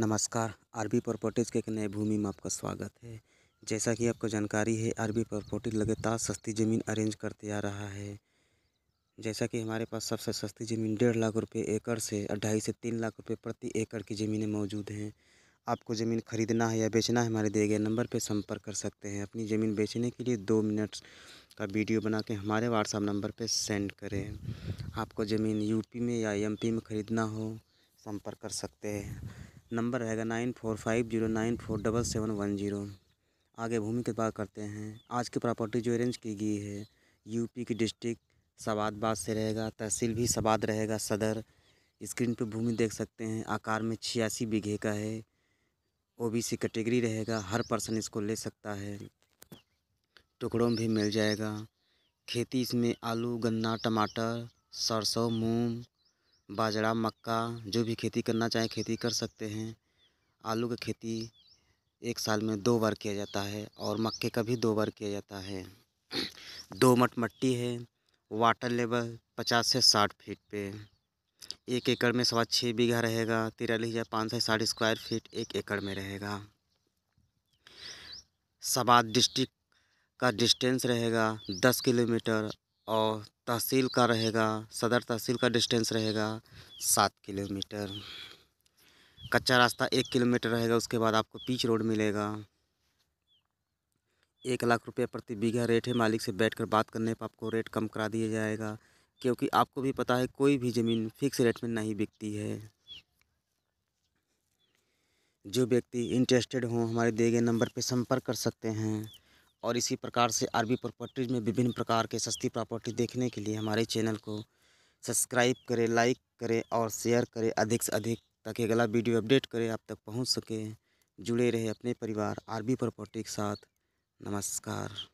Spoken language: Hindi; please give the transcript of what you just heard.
नमस्कार आरबी प्रॉपर्टीज़ के एक नए भूमि में आपका स्वागत है जैसा कि आपको जानकारी है आरबी प्रॉपर्टीज लगातार सस्ती ज़मीन अरेंज करते आ रहा है जैसा कि हमारे पास सबसे सस्ती ज़मीन डेढ़ लाख रुपए एकड़ से ढाई से तीन लाख रुपए प्रति एकड़ की ज़मीनें मौजूद हैं आपको ज़मीन खरीदना है या बेचना है हमारे दिए गए नंबर पर संपर्क कर सकते हैं अपनी ज़मीन बेचने के लिए दो मिनट का वीडियो बना के हमारे व्हाट्सअप नंबर पर सेंड करें आपको ज़मीन यूपी में या एमपी में ख़रीदना हो संपर्क कर सकते हैं नंबर रहेगा nine four five zero nine four double seven one zero आगे भूमि बात करते हैं आज की प्रॉपर्टी जो अरेंज की गई है यूपी की डिस्ट्रिक्ट सवादबाद से रहेगा तहसील भी सवाद रहेगा सदर स्क्रीन पर भूमि देख सकते हैं आकार में छियासी बीघे का है ओबीसी कैटेगरी रहेगा हर पर्सन इसको ले सकता है टुकड़ों में भी मिल जाएगा खेती इसमें आलू गन्ना टमाटर सरसों मूंग बाजरा मक्का जो भी खेती करना चाहें खेती कर सकते हैं आलू का खेती एक साल में दो बार किया जाता है और मक्के का भी दो बार किया जाता है दो मट मट्टी है वाटर लेवल पचास से साठ फीट पे एक एकड़ में सवा छः बीघा रहेगा तिरालीस हज़ार पाँच सौ साठ स्क्वायर फीट एक एकड़ में रहेगा सवा डिस्ट्रिक्ट का डिस्टेंस रहेगा दस किलोमीटर और तहसील का रहेगा सदर तहसील का डिस्टेंस रहेगा सात किलोमीटर कच्चा रास्ता एक किलोमीटर रहेगा उसके बाद आपको पीच रोड मिलेगा एक लाख रुपये प्रति बीघा रेट है मालिक से बैठकर बात करने पर आपको रेट कम करा दिया जाएगा क्योंकि आपको भी पता है कोई भी ज़मीन फिक्स रेट में नहीं बिकती है जो व्यक्ति इंटरेस्टेड हों हमारे दिए गए नंबर पर संपर्क कर सकते हैं और इसी प्रकार से आरबी प्रॉपर्टीज़ में विभिन्न प्रकार के सस्ती प्रॉपर्टी देखने के लिए हमारे चैनल को सब्सक्राइब करें लाइक करें और शेयर करें अधिक से अधिक ताकि अगला वीडियो अपडेट करें आप तक पहुंच सके जुड़े रहे अपने परिवार आरबी प्रॉपर्टी के साथ नमस्कार